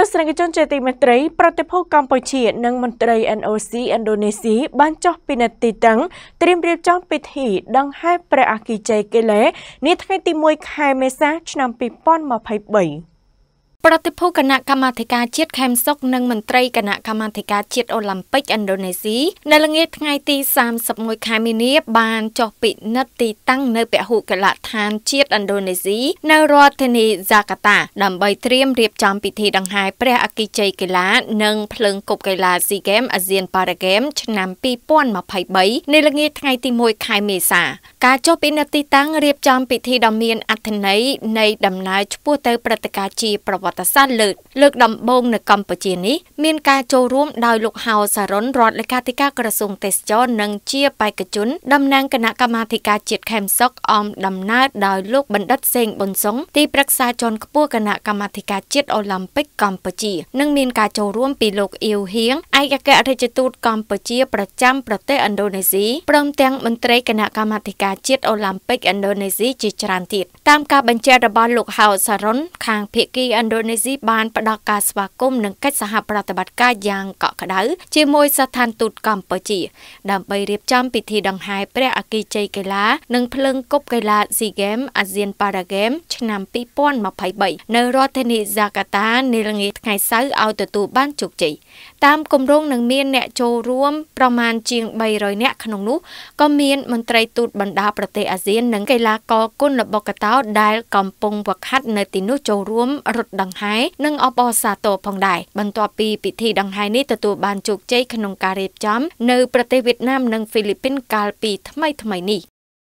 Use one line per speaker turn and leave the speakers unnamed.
ទស្សនិកជនជាទីមេត្រីប្រតិភូកម្ពុជានិងមន្ត្រី NOC ឥណ្ឌូនេស៊ីបានចុះពិនិត្យទីតាំងត្រៀមរៀបចំពិធីដង្ហែព្រះអគ្គិជ័យកិលេនាថ្ងៃទី1ខែមេសាឆ្នាំ2023ប្រតិភូគណៈក
ម្មាធិការជាតិខេមសុកនិងមន្ត្រីគណៈកម្មាធិការជាតិអូឡ িম্প ិកឥណ្ឌូនេស៊ីនៅល្ងាចថ្ងៃទី31ខែមីនាបានចុះពិនិត្យទីតាំងនៅពហុកីឡដ្ឋានជាតិឥណ្ឌូនេស៊ីនៅរដ្ឋធានីហ្សាកាតាដើម្បីត្រៀមរៀបចំពិធីដង្ហែព្រះអគ្គិជ័យកីឡា និងភ្លើងគប់កីឡា SEA Games ASEAN Para Games ឆ្នាំ2023នៅល្ងាចថ្ងៃទី1ខែមេសា ការចុះពិនិត្យទីតាំងរៀបចំពិធីដ៏មានអត្ថន័យនៃដំណើរឆ្ពោះទៅព្រឹត្តិការណ៍ជាប្រវវត្តិសាស្ត្រលើកលើកដំបូងនៅកម្ពុជានេះមានការចូលរួមដោយលោកហៅសារ៉ុនរដ្ឋលេខាធិការក្រសួងទេសចរនិងជាបេក្ខជនតំណាងគណៈកម្មាធិការជាតិខេមសុកអមដំណើរដោយលោកបណ្ឌិតសេងប៊ុនសុងទីប្រឹក្សាជាន់ខ្ពស់គណៈកម្មាធិការជាតិអូឡ িম্প ិកកម្ពុជានិងមានការចូលរួមពីលោកអ៊ីវហៀងឯកអគ្គរដ្ឋទូតកម្ពុជាប្រចាំប្រទេសឥណ្ឌូនេស៊ីព្រមទាំងមន្ត្រីគណៈកម្មាធិការជាតិអូឡ িম্প ិកឥណ្ឌូនេស៊ីជាច្រើនទៀតតាមការបញ្ជារបស់លោកហៅសារ៉ុនខាងភៀកគីឥណ្ឌូដូនេស៊ីបានផ្ដល់ការស្វាគមន៍និងកិច្ចសហប្រតិបត្តិការយ៉ាងកក់ក្ដៅជាមួយស្ថានទូតកម្ពុជា ដើម្បីរៀបចំពិធីដង្ហែព្រះអគ្គិជ័យកីឡា និងភ្លើងគប់កីឡា SEA Games ASEAN Para Games ឆ្នាំ2023នៅរដ្ឋធានីហ្សាកាតានាល្ងាចថ្ងៃសៅរ៍ឲ្យទទួលបានជោគជ័យតាមគម្រោងនឹងមាន អ្នកចូលរួមប្រមាណជាង300នាក់ក្នុងនោះក៏មានមន្ត្រីទូតបណ្ដាប្រទេសអាស៊ាននិងកីឡាករគុណលបកតោដែលកំពុងវឹកហាត់នៅទីនោះចូលរួមរត់ដង្ដង្ហែនិងអបអរសាទរផងដែរបន្ទាប់ពីពិធីដង្ហែនេះទទួលបានជោគជ័យក្នុងការរៀបចំនៅប្រទេសវៀតណាមនិងហ្វីលីពីនកាលពី ថ្មីៗនេះ